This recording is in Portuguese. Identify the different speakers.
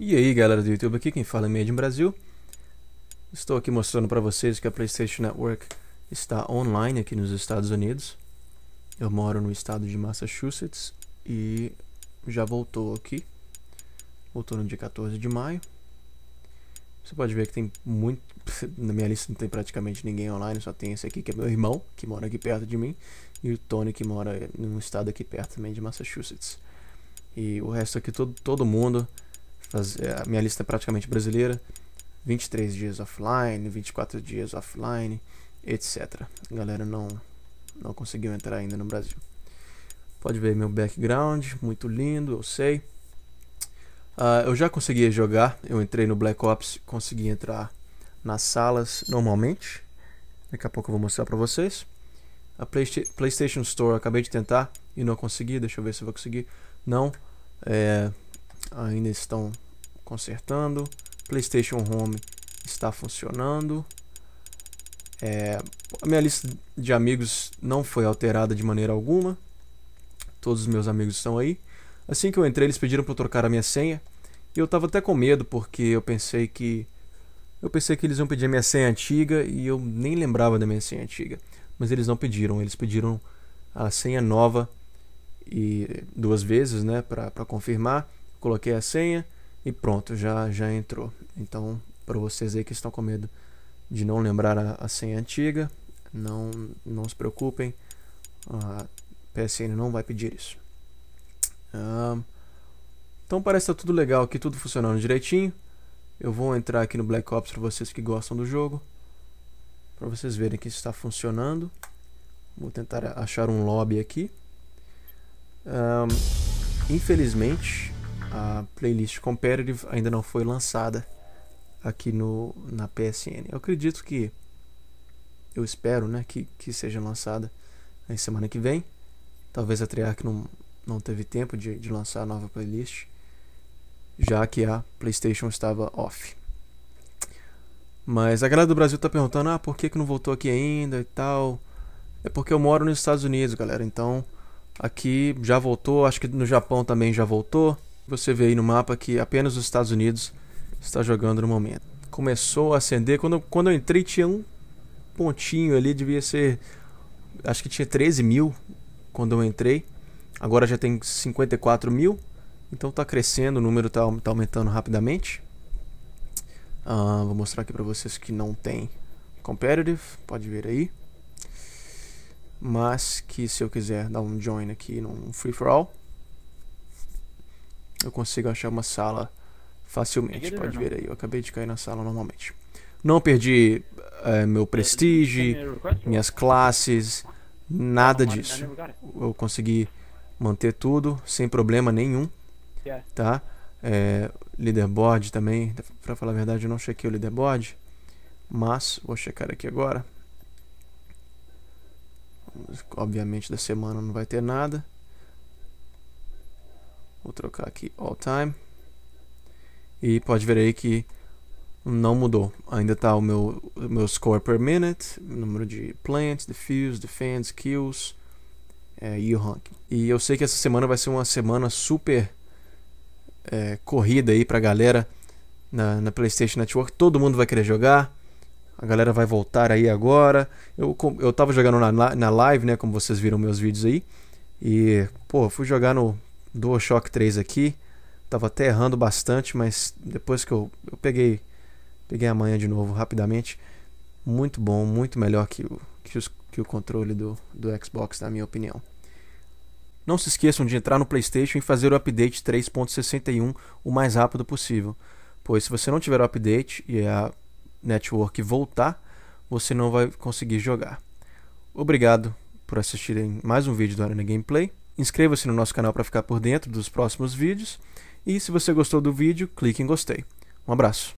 Speaker 1: E aí galera do YouTube, aqui quem fala é Made in Brasil Estou aqui mostrando para vocês que a Playstation Network está online aqui nos Estados Unidos Eu moro no estado de Massachusetts e já voltou aqui Voltou no dia 14 de maio Você pode ver que tem muito... Na minha lista não tem praticamente ninguém online, só tem esse aqui que é meu irmão Que mora aqui perto de mim E o Tony que mora num estado aqui perto também de Massachusetts E o resto aqui, todo, todo mundo é, a minha lista é praticamente brasileira. 23 dias offline, 24 dias offline, etc. A galera não, não conseguiu entrar ainda no Brasil. Pode ver meu background, muito lindo, eu sei. Uh, eu já conseguia jogar, eu entrei no Black Ops, consegui entrar nas salas normalmente. Daqui a pouco eu vou mostrar pra vocês. A PlayStation Store acabei de tentar e não consegui, deixa eu ver se eu vou conseguir. Não, é, ainda estão consertando. PlayStation Home está funcionando. É, a minha lista de amigos não foi alterada de maneira alguma. Todos os meus amigos estão aí. Assim que eu entrei, eles pediram para eu trocar a minha senha. E eu estava até com medo, porque eu pensei que. Eu pensei que eles iam pedir a minha senha antiga e eu nem lembrava da minha senha antiga. Mas eles não pediram, eles pediram a senha nova e duas vezes, né, para confirmar coloquei a senha e pronto, já, já entrou. Então, para vocês aí que estão com medo de não lembrar a, a senha antiga, não, não se preocupem, a PSN não vai pedir isso. Um, ah, então parece que tá tudo legal aqui, tudo funcionando direitinho. Eu vou entrar aqui no Black Ops para vocês que gostam do jogo, para vocês verem que está funcionando. Vou tentar achar um lobby aqui. Um, ah, infelizmente, a playlist Competitive ainda não foi lançada aqui no, na PSN. Eu acredito que, eu espero né, que, que seja lançada na semana que vem. Talvez a Treyarch não, não teve tempo de, de lançar a nova playlist, já que a PlayStation estava off. Mas a galera do Brasil está perguntando: ah, por que, que não voltou aqui ainda e tal? É porque eu moro nos Estados Unidos, galera. Então aqui já voltou, acho que no Japão também já voltou. Você vê aí no mapa que apenas os Estados Unidos está jogando no momento. Começou a acender. Quando, quando eu entrei, tinha um pontinho ali, devia ser. Acho que tinha 13 mil quando eu entrei. Agora já tem 54 mil. Então está crescendo, o número está tá aumentando rapidamente. Uh, vou mostrar aqui para vocês que não tem competitive, pode ver aí. Mas que se eu quiser dar um join aqui num free for all, eu consigo achar uma sala facilmente. É pode ver aí, eu acabei de cair na sala normalmente. Não perdi é, meu é prestígio, é minhas classes, nada tá disso. Eu consegui manter tudo sem problema nenhum, tá? É, leaderboard também, pra falar a verdade eu não chequei o leaderboard, mas vou checar aqui agora. Obviamente da semana não vai ter nada. Vou trocar aqui all time. E pode ver aí que não mudou. Ainda está o meu, o meu score per minute, número de plants, defuse, defense, kills é, e o ranking. E eu sei que essa semana vai ser uma semana super é, corrida aí para a galera na, na PlayStation Network. Todo mundo vai querer jogar. A galera vai voltar aí agora. Eu, eu tava jogando na, na live, né? Como vocês viram meus vídeos aí. E, pô, fui jogar no DualShock 3 aqui. Tava até errando bastante, mas depois que eu, eu peguei peguei amanhã de novo rapidamente. Muito bom, muito melhor que o, que, os, que o controle do, do Xbox, na minha opinião. Não se esqueçam de entrar no PlayStation e fazer o update 3.61 o mais rápido possível, pois se você não tiver o update e a network voltar, você não vai conseguir jogar. Obrigado por assistirem mais um vídeo do Arena Gameplay. Inscreva-se no nosso canal para ficar por dentro dos próximos vídeos e se você gostou do vídeo, clique em gostei. Um abraço.